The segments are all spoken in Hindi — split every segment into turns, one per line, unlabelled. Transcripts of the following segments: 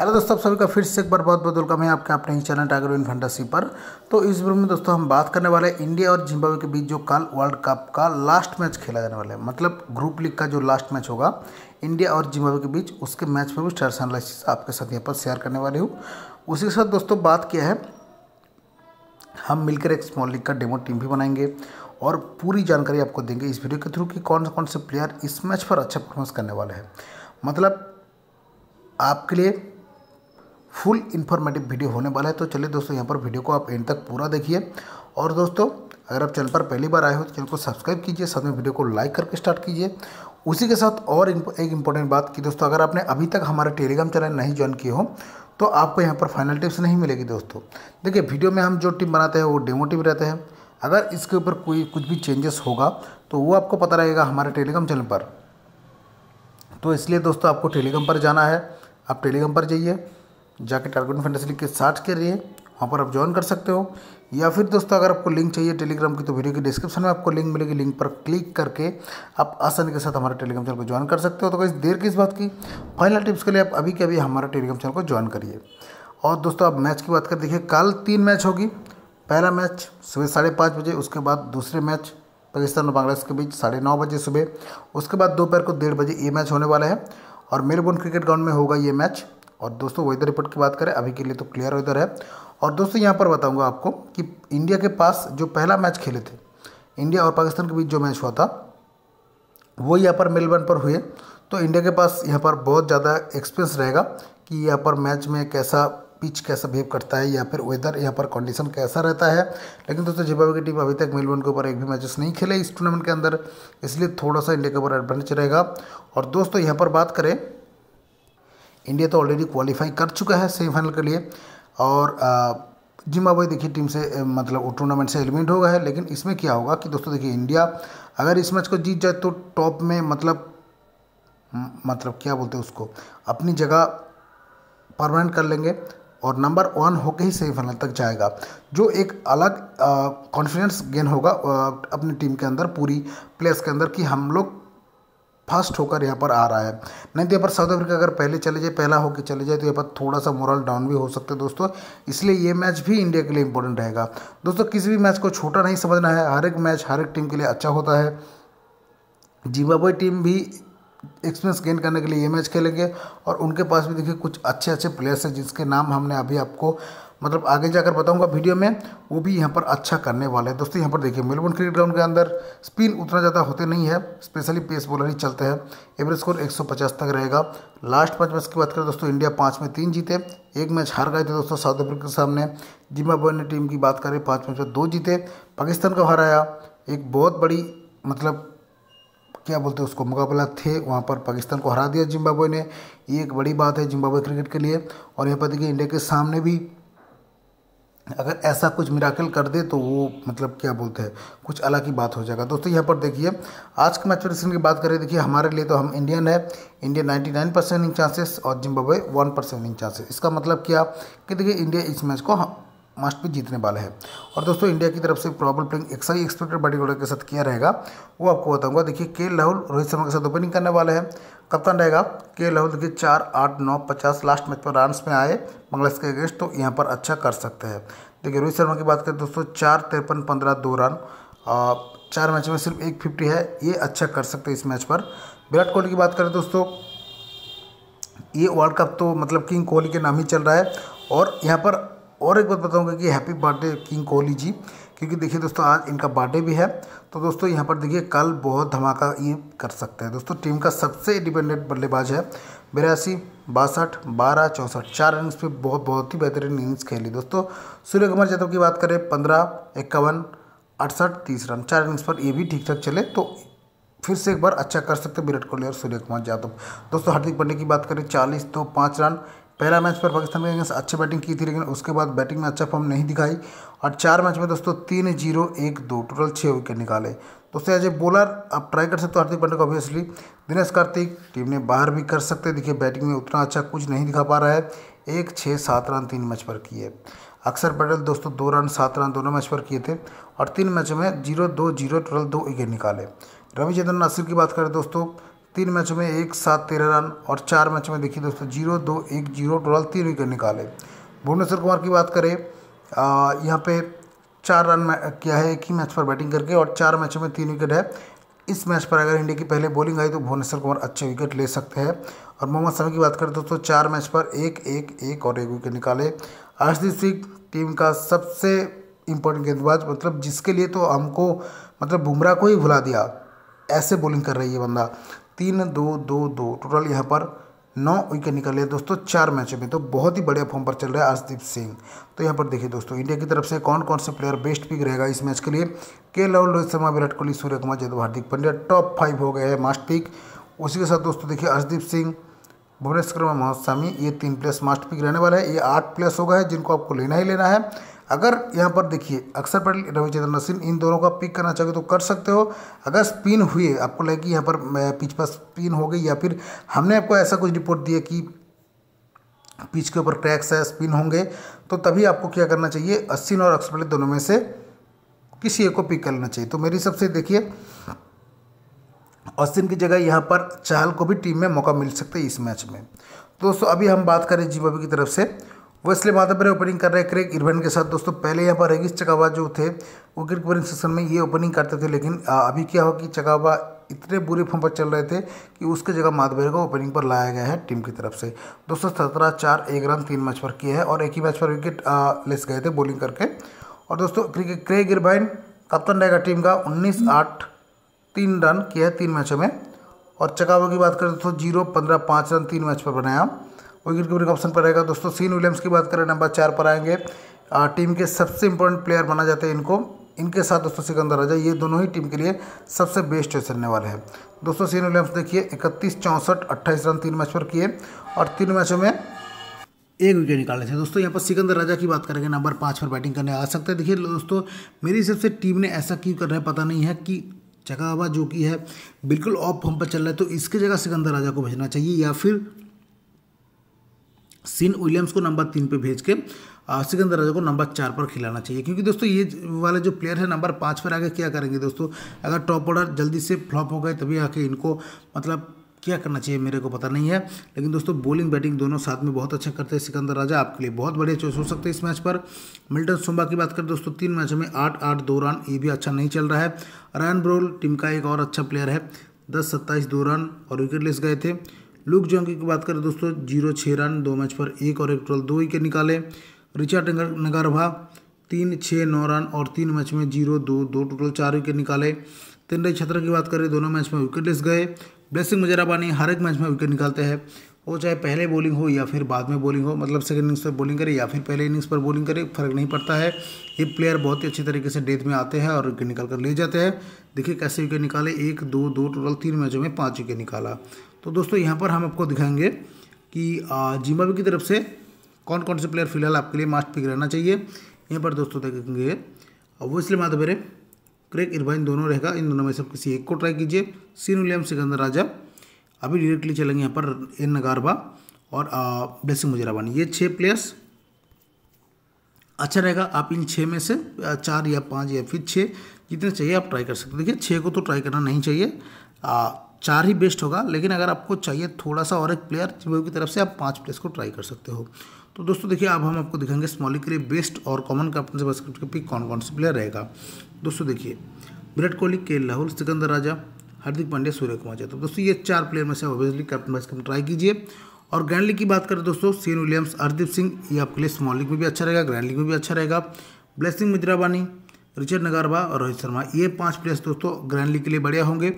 हेलो दोस्तों आप सभी का फिर से एक बार बहुत बहुत वेलकम है आपके अपने ही चैनल टाइगर विन फंटासी पर तो इस वीडियो में दोस्तों हम बात करने वाले हैं इंडिया और जिम्बाब्वे के बीच जो कल वर्ल्ड कप का लास्ट मैच खेला जाने वाला है मतलब ग्रुप लीग का जो लास्ट मैच होगा इंडिया और जिम्बाब्वे के बीच उसके मैच में भी स्टार्स एनालिसिस आपके साथ यहाँ पर शेयर करने वाले हूँ उसी के साथ दोस्तों बात किया है हम मिलकर एक स्मॉल लीग का डेमो टीम भी बनाएंगे और पूरी जानकारी आपको देंगे इस वीडियो के थ्रू कि कौन कौन से प्लेयर इस मैच पर अच्छा परफॉर्मेंस करने वाले हैं मतलब आपके लिए फुल इन्फॉर्मेटिव वीडियो होने वाला है तो चलिए दोस्तों यहाँ पर वीडियो को आप एंड तक पूरा देखिए और दोस्तों अगर आप चैनल पर पहली बार आए हो तो चैनल को सब्सक्राइब कीजिए साथ में वीडियो को लाइक करके स्टार्ट कीजिए उसी के साथ और एक इम्पॉर्टेंट बात कि दोस्तों अगर आपने अभी तक हमारे टेलीग्राम चैनल नहीं ज्वाइन किए हो तो आपको यहाँ पर फाइनल टिप्स नहीं मिलेगी दोस्तों देखिए वीडियो में हम जो टीम बनाते हैं वो डेमो टीम रहते हैं अगर इसके ऊपर कोई कुछ भी चेंजेस होगा तो वो आपको पता रहेगा हमारे टेलीग्राम चैनल पर तो इसलिए दोस्तों आपको टेलीग्राम पर जाना है आप टेलीग्राम पर जाइए जाके टारगेट फैंटेसी के सर्च करिए वहाँ पर आप ज्वाइन कर सकते हो या फिर दोस्तों अगर आपको लिंक चाहिए टेलीग्राम की तो वीडियो के डिस्क्रिप्शन में आपको लिंक मिलेगी लिंक पर क्लिक करके आप आसानी के साथ हमारे टेलीग्राम चैनल को ज्वाइन कर सकते हो तो कहीं देर की इस बात की फाइनल टिप्स के लिए आप अभी के अभी हमारे टेलीग्राम चैनल को ज्वाइन करिए और दोस्तों आप मैच की बात कर देखिए कल तीन मैच होगी पहला मैच सुबह साढ़े पाँच बजे उसके बाद दूसरे मैच पाकिस्तान और बांग्लादेश के बीच साढ़े नौ बजे सुबह उसके बाद दोपहर को डेढ़ बजे ये मैच होने वाला है और मेलबोर्न क्रिकेट ग्राउंड में होगा ये मैच और दोस्तों वेदर रिपोर्ट की बात करें अभी के लिए तो क्लियर वेदर है और दोस्तों यहाँ पर बताऊँगा आपको कि इंडिया के पास जो पहला मैच खेले थे इंडिया और पाकिस्तान के बीच जो मैच हुआ था वो यहाँ पर मेलबर्न पर हुए तो इंडिया के पास यहाँ पर बहुत ज़्यादा एक्सपीरियंस रहेगा कि यहाँ पर मैच में कैसा पिच कैसा बिहेव करता है या फिर वेदर यहाँ पर कंडीशन कैसा रहता है लेकिन दोस्तों जिम्बाब्वे की टीम अभी तक मेलबर्न के ऊपर एक भी मैचेस नहीं खेले इस टूर्नामेंट के अंदर इसलिए थोड़ा सा इंडिया के ऊपर एडवांटेज रहेगा और दोस्तों यहाँ पर बात करें इंडिया तो ऑलरेडी क्वालिफाई कर चुका है सेमीफाइनल के लिए और जिम्बाब्वे देखिए टीम से मतलब टूर्नामेंट से एलिमिनेट हो गया है लेकिन इसमें क्या होगा कि दोस्तों देखिए इंडिया अगर इस मैच को जीत जाए तो टॉप में मतलब मतलब क्या बोलते हैं उसको अपनी जगह परमानेंट कर लेंगे और नंबर वन होकर ही सेमीफाइनल तक जाएगा जो एक अलग कॉन्फिडेंस गेन होगा अपनी टीम के अंदर पूरी प्लेयर्स के अंदर कि हम लोग फास्ट होकर यहाँ पर आ रहा है नहीं तो यहाँ पर साउथ अफ्रीका अगर पहले चले जाए पहला होकर चले जाए तो यहाँ पर थोड़ा सा मोरल डाउन भी हो सकता है दोस्तों इसलिए ये मैच भी इंडिया के लिए इंपॉर्टेंट रहेगा दोस्तों किसी भी मैच को छोटा नहीं समझना है हर एक मैच हर एक टीम के लिए अच्छा होता है जिम्बाब्वे टीम भी एक्सपीरियंस गेन करने के लिए ये मैच खेलेंगे और उनके पास भी देखिए कुछ अच्छे अच्छे प्लेयर्स हैं जिसके नाम हमने अभी आपको मतलब आगे जाकर बताऊंगा वीडियो में वो भी यहाँ पर अच्छा करने वाले हैं दोस्तों यहाँ पर देखिए मेलबोर्न क्रिकेट ग्राउंड के अंदर स्पिन उतना ज़्यादा होते नहीं है स्पेशली पेस बॉलर ही चलते हैं एवरेज स्कोर 150 तक रहेगा लास्ट पाँच मैच की बात करें दोस्तों इंडिया पाँच में तीन जीते एक मैच हार गए थे दोस्तों साउथ अफ्रीका के सामने जिम्बाब्वे ने टीम की बात करें पाँच मैच में दो जीते पाकिस्तान को हराया एक बहुत बड़ी मतलब क्या बोलते हैं उसको मुकाबला थे वहाँ पर पाकिस्तान को हरा दिया जिम्बाब्वे ने ये एक बड़ी बात है जिम्बाब्वे क्रिकेट के लिए और यहाँ पर देखिए इंडिया के सामने भी अगर ऐसा कुछ मिराकल कर दे तो वो मतलब क्या बोलते हैं कुछ अलग ही बात हो जाएगा दोस्तों यहाँ पर देखिए आज के मैच की बात करें देखिए हमारे लिए तो हम इंडियन है इंडिया 99 परसेंट इन चांसेस और जिम्बाब्वे 1 परसेंट इन चांसेस इसका मतलब क्या कि देखिए इंडिया इस मैच को मस्ट भी जीतने वाला है और दोस्तों इंडिया की तरफ से प्रॉबल प्लेइंग एक सही एक्सपेक्टेड बॉडी ऑर्डर के साथ किया रहेगा वो आपको बताऊंगा देखिए के राहुल रोहित शर्मा के साथ ओपनिंग करने वाले हैं कप्तान रहेगा के राहुल देखिए चार आठ नौ पचास लास्ट मैच पर रन में आए बांग्लादेश के अगेंस्ट तो यहाँ पर अच्छा कर सकते हैं देखिए रोहित शर्मा की बात करें दोस्तों चार तिरपन पंद्रह दो रन चार मैच में सिर्फ एक फिफ्टी है ये अच्छा कर सकते हैं इस मैच पर विराट कोहली की बात करें दोस्तों ये वर्ल्ड कप तो मतलब किंग कोहली के नाम ही चल रहा है और यहाँ पर और एक बात बताऊंगा कि happy birthday king Kohli ji क्योंकि देखिए दोस्तों आज इनका बर्थडे भी है तो दोस्तों यहाँ पर देखिए कल बहुत धमाका ये कर सकते हैं दोस्तों टीम का सबसे डिपेंडेंट बल्लेबाज है बिरासी बासठ बारह चौंसठ चार इनिंग्स पे बहुत बहुत ही बेहतरीन इनिंग्स खेली दोस्तों सूर्य कुमार यादव की बात करें पंद्रह इक्यावन अड़सठ तीस रन चार इनिंग्स पर ये भी ठीक ठाक चले तो फिर से एक बार अच्छा कर सकते विराट कोहली और सूर्य कुमार यादव दोस्तों हार्दिक पांडे की बात करें चालीस तो पाँच रन पहला मैच पर पाकिस्तान के अगेंस्ट अच्छी बैटिंग की थी लेकिन उसके बाद बैटिंग में अच्छा फॉर्म नहीं दिखाई और चार मैच में दोस्तों तीन जीरो एक दो टोटल छः विकेट निकाले दोस्तों एज ए बॉलर आप ट्राई कर सकते हो हार्दिक पांड्या को ऑब्वियसली दिनेश कार्तिक टीम ने बाहर भी कर सकते देखिए बैटिंग में उतना अच्छा कुछ नहीं दिखा पा रहा है एक छः सात रन तीन मैच पर किए अक्सर पटेल दोस्तों दो रन सात रन दोनों मैच पर किए थे और तीन मैच में जीरो दो जीरो टोटल दो विकेट निकाले रविचंद्रन नासिर की बात करें दोस्तों तीन मैचों में एक सात तेरह रन और चार मैचों में देखिए दोस्तों जीरो दो एक जीरो टोटल तीन विकेट निकाले भुवनेश्वर कुमार की बात करें यहाँ पे चार रन किया है एक ही मैच पर बैटिंग करके और चार मैचों में तीन विकेट है इस मैच पर अगर इंडिया की पहले बॉलिंग आई तो भुवनेश्वर कुमार अच्छे विकेट ले सकते हैं और मोहम्मद शमी की बात करें दोस्तों चार मैच पर एक एक एक और एक विकेट निकाले अर्शदीप सिंह टीम का सबसे इम्पोर्टेंट गेंदबाज मतलब जिसके लिए तो हमको मतलब बुमराह को ही भुला दिया ऐसे बॉलिंग कर रही है बंदा तीन दो दो दो टोटल यहाँ पर नौ विकेट निकले दोस्तों चार मैचों में तो बहुत ही बढ़िया फॉर्म पर चल रहा है अर्शदीप सिंह तो यहाँ पर देखिए दोस्तों इंडिया की तरफ से कौन कौन से प्लेयर बेस्ट पिक रहेगा इस मैच के लिए के राहुल रोहित शर्मा विराट कोहली सूर्य कुमार यादव हार्दिक पंड्या टॉप फाइव हो गए हैं मास्ट पिक उसी के साथ दोस्तों देखिए अर्शदीप सिंह भुवनेश्वर मोहम्मद शामी ये तीन प्लेयर्स मास्ट पिक रहने वाले हैं ये आठ प्लेयर्स होगा है जिनको आपको लेना ही लेना है अगर यहाँ पर देखिए अक्षर पटेल रविचंद्रन अश्विन इन दोनों का पिक करना चाहोगे तो कर सकते हो अगर स्पिन हुए आपको लगे कि यहाँ पर पिच पर स्पिन हो गई या फिर हमने आपको ऐसा कुछ रिपोर्ट दिया कि पिच के ऊपर क्रैक्स है स्पिन होंगे तो तभी आपको क्या करना चाहिए अश्विन और अक्षर पटेल दोनों में से किसी एक को पिक कर लेना चाहिए तो मेरे हिसाब से देखिए अश्विन की जगह यहाँ पर चहल को भी टीम में मौका मिल सकता है इस मैच में दोस्तों अभी हम बात करें जीवाबी की तरफ से इसलिए माधव पर ओपनिंग कर रहे हैं क्रेग इरवन के साथ दोस्तों पहले यहाँ पर रेगिस चकावा जो थे वो क्रिक बोलिंग सेशन में ये ओपनिंग करते थे लेकिन अभी क्या हो कि चकावा इतने बुरे फॉर्म पर चल रहे थे कि उसके जगह माधवर को ओपनिंग पर लाया गया है टीम की तरफ से दोस्तों सत्रह चार एक रन तीन मैच पर किए हैं और एक ही मैच पर विकेट लेस गए थे बॉलिंग करके और दोस्तों क्रेग गिरबाइन कप्तान रहेगा टीम का उन्नीस आठ तीन रन किया है तीन मैचों में और चकावा की बात करें तो जीरो पंद्रह पाँच रन तीन मैच पर बनाया विकेट कीपिंग ऑप्शन पर रहेगा दोस्तों सीन विलियम्स की बात करें नंबर चार पर आएंगे टीम के सबसे इंपॉर्टेंट प्लेयर माना जाता है इनको इनके साथ दोस्तों सिकंदर राजा ये दोनों ही टीम के लिए सबसे बेस्ट चॉइस रहने वाले हैं दोस्तों सीन विलियम्स देखिए इकतीस चौंसठ अट्ठाईस रन तीन मैच पर किए और तीन मैचों में एक विकेट निकालने थे दोस्तों यहाँ पर सिकंदर राजा की बात करेंगे नंबर पाँच पर बैटिंग करने आ सकते हैं देखिए दोस्तों मेरी हिसाब से टीम ने ऐसा क्यों कर रहा है पता नहीं है कि चकावा जो कि है बिल्कुल ऑफ फॉर्म पर चल रहा है तो इसके जगह सिकंदर राजा को भेजना चाहिए या फिर सिन विलियम्स को नंबर तीन पे भेज के सिकंदर राजा को नंबर चार पर खिलाना चाहिए क्योंकि दोस्तों ये वाले जो प्लेयर है नंबर पाँच पर आगे क्या करेंगे दोस्तों अगर टॉप ऑर्डर जल्दी से फ्लॉप हो गए तभी आके इनको मतलब क्या करना चाहिए मेरे को पता नहीं है लेकिन दोस्तों बॉलिंग बैटिंग दोनों साथ में बहुत अच्छा करते हैं सिकंदर राजा आपके लिए बहुत बढ़िया चॉइस हो सकते हैं इस मैच पर मिल्टन सुम्बा की बात करें दोस्तों तीन मैचों में आठ आठ दो रन ये भी अच्छा नहीं चल रहा है रायन ब्रोल टीम का एक और अच्छा प्लेयर है दस सत्ताईस दो रन और विकेट लेस गए थे लुक जॉन्ग की बात करें दोस्तों जीरो छः रन दो मैच पर एक और एक ट्रोल दो विकेट निकाले रिचर्ड नगरभा तीन छः नौ रन और तीन मैच में जीरो दो दो टोटल चार विकेट निकाले रई छत्र की बात करें दोनों मैच में विकेट विकेटलेस गए ब्लेसिंग मुजराबानी हर एक मैच में विकेट निकालते हैं वो चाहे पहले बॉलिंग हो या फिर बाद में बॉलिंग हो मतलब सेकंड इनिंग्स पर बॉलिंग करे या फिर पहले इनिंग्स पर बॉलिंग करे फर्क नहीं पड़ता है ये प्लेयर बहुत ही अच्छे तरीके से डेथ में आते हैं और विकेट निकाल कर ले जाते हैं देखिए कैसे विकेट निकाले एक दो दो टोटल तीन मैचों में पाँच विकेट निकाला तो दोस्तों यहाँ पर हम आपको दिखाएंगे कि जिम्बाब्वे की तरफ से कौन कौन से प्लेयर फिलहाल आपके लिए मास्ट पिक रहना चाहिए यहाँ पर दोस्तों देखेंगे ओबियसली माधवेरे क्रेक इरबाइन दोनों रहेगा इन दोनों में से किसी एक को ट्राई कीजिए सीन विलियम सिकंदर राजा अभी डायरेक्टली चलेंगे यहाँ पर एन नगारबा और ब्लेसिंग मुजराबानी ये छः प्लेयर्स अच्छा रहेगा आप इन छः में से चार या पाँच या फिर छः जितने चाहिए आप ट्राई कर सकते हैं देखिए छः को तो ट्राई करना नहीं चाहिए आ, चार ही बेस्ट होगा लेकिन अगर आपको चाहिए थोड़ा सा और एक प्लेयर जिम्बाब्वे की तरफ से आप पाँच प्लेयर्स को ट्राई कर सकते हो तो दोस्तों देखिए अब हम आपको दिखाएंगे स्मॉली के लिए बेस्ट और कॉमन कैप्टनसी बास्केट के पिक कौन कौन से प्लेयर रहेगा दोस्तों देखिए विराट कोहली के राहुल सिकंदर राजा हार्दिक पांड्या सूर्य कुमार यादव तो दोस्तों ये चार प्लेयर में से obviously captain vice captain try कीजिए और ग्रैंड लीग की बात करें दोस्तों सीन विलियम्स हरदीप सिंह ये आपके लिए स्मॉल लीग में भी अच्छा रहेगा ग्रैंड लीग में भी अच्छा रहेगा ब्लेसिंग मुजराबानी रिचर्ड नगारवा और रोहित शर्मा ये पांच प्लेयर्स दोस्तों ग्रैंड लीग के लिए बढ़िया होंगे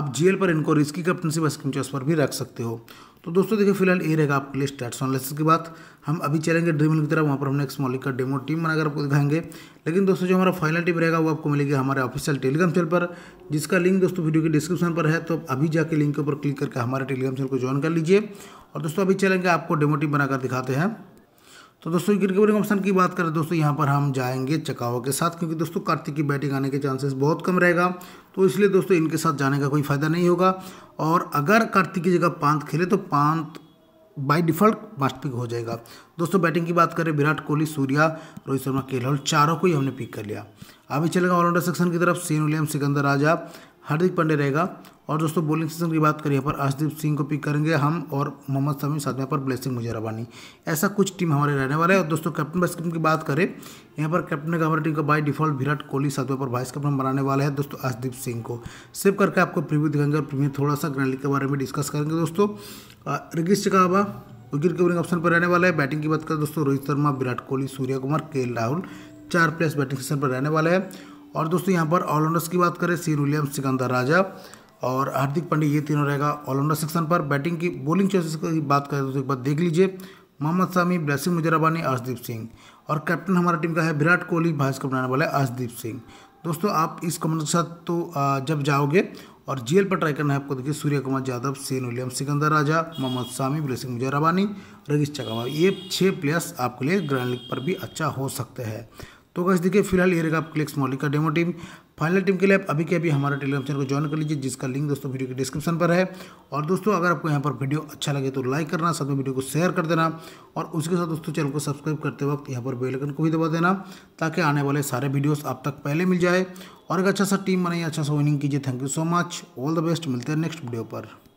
आप जीएल पर इनको रिस्की कैप्टनशिप स्क्रीनशॉट्स पर भी रख सकते हो तो दोस्तों देखिए फिलहाल ये रहेगा आपके लिए स्टैट्स एनालिसिस की बात हम अभी चलेंगे ड्रीम लीग की तरफ वहाँ पर हमने एक स्मॉल लीग का डेमो टीम बनाकर आपको दिखाएंगे लेकिन दोस्तों जो हमारा फाइनल टीम रहेगा वो आपको मिलेगा हमारे ऑफिशियल टेलीग्राम चैनल पर जिसका लिंक दोस्तों वीडियो के डिस्क्रिप्शन पर है तो अभी जाके लिंक के ऊपर क्लिक करके हमारे टेलीग्राम चैनल को ज्वाइन कर लीजिए और दोस्तों अभी चलेंगे आपको डेमो टीम बनाकर दिखाते हैं तो दोस्तों क्रिकेट ऑप्शन की बात करें दोस्तों यहाँ पर हम जाएंगे चकावा के साथ क्योंकि दोस्तों कार्तिक की बैटिंग आने के चांसेस बहुत कम रहेगा तो इसलिए दोस्तों इनके साथ जाने का कोई फ़ायदा नहीं होगा और अगर कार्तिक की जगह पांत खेले तो Pant by default must pick हो जाएगा दोस्तों बैटिंग की बात करें विराट कोहली सूर्या रोहित शर्मा के राहुल चारों को ही हमने पिक कर लिया अभी चलेगा ऑलराउंडर सेक्शन की तरफ सेन विलियम सिकंदर राजा हार्दिक पांडे रहेगा और दोस्तों बॉलिंग सेशन की बात करें यहाँ पर अर्शदीप सिंह को पिक करेंगे हम और मोहम्मद शमी साथ में पर ब्लेसिंग मुझे ऐसा कुछ टीम हमारे रहने वाला है और दोस्तों कैप्टन वाइस कैप्टन की बात करें यहाँ पर कैप्टन का हमारी टीम का बाई डिफॉल्ट विराट कोहली साथ में पर वाइस कैप्टन बनाने वाला है दोस्तों अर्शदीप सिंह को सेव करके आपको प्रीव्यू दिखाएंगे और प्रीव्यू थोड़ा सा ग्रैंड के बारे में डिस्कस करेंगे दोस्तों का चिकावा विकेट कीपरिंग ऑप्शन पर रहने वाला है बैटिंग की बात करें दोस्तों रोहित शर्मा विराट कोहली सूर्य कुमार के राहुल चार प्लेयर्स बैटिंग सेशन पर रहने वाले हैं और दोस्तों यहाँ पर ऑलराउंडर्स की बात करें सीन विलियम सिकंदर राजा और हार्दिक पांडे ये तीनों रहेगा ऑलराउंडर सेक्शन पर बैटिंग की बॉलिंग चॉइस की बात करें तो एक बार देख लीजिए मोहम्मद शामी ब्लैसिंग मुजराबानी अर्शदीप सिंह और कैप्टन हमारा टीम का है विराट कोहली भाईस कैप्टन आने वाला है अर्शदीप सिंह दोस्तों आप इस कमेंट के साथ तो जब जाओगे और जीएल पर ट्राई करना है आपको देखिए Surya Kumar Yadav Sean William Sikandar Raza Mohammed Shami Blessing Muzarabani Regis Chakabva ये छः प्लेयर्स आपके लिए ग्रैंड लीग पर भी अच्छा हो सकते हैं तो कैसे देखिए फिलहाल ये रहेगा क्लिक्स मॉलिक का डेमो टीम फाइनल टीम के लिए आप अभी के अभी हमारा टेलीग्राम चैनल को ज्वाइन कर लीजिए जिसका लिंक दोस्तों वीडियो के डिस्क्रिप्शन पर है और दोस्तों अगर आपको यहाँ पर वीडियो अच्छा लगे तो लाइक करना साथ में वीडियो को शेयर कर देना और उसके साथ दोस्तों चैनल को सब्सक्राइब करते वक्त यहाँ पर बेलकन को भी दबा देना ताकि आने वाले सारे वीडियोज़ आप तक पहले मिल जाए और एक अच्छा सा टीम बनाइए अच्छा सा विनिंग कीजिए thank you so much all the best मिलते हैं नेक्स्ट वीडियो पर